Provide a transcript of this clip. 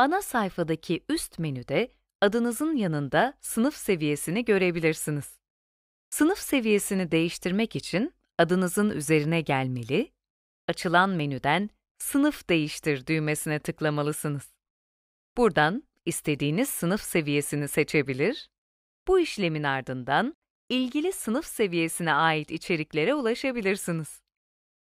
Ana sayfadaki üst menüde adınızın yanında sınıf seviyesini görebilirsiniz. Sınıf seviyesini değiştirmek için adınızın üzerine gelmeli, açılan menüden Sınıf Değiştir düğmesine tıklamalısınız. Buradan istediğiniz sınıf seviyesini seçebilir, bu işlemin ardından ilgili sınıf seviyesine ait içeriklere ulaşabilirsiniz.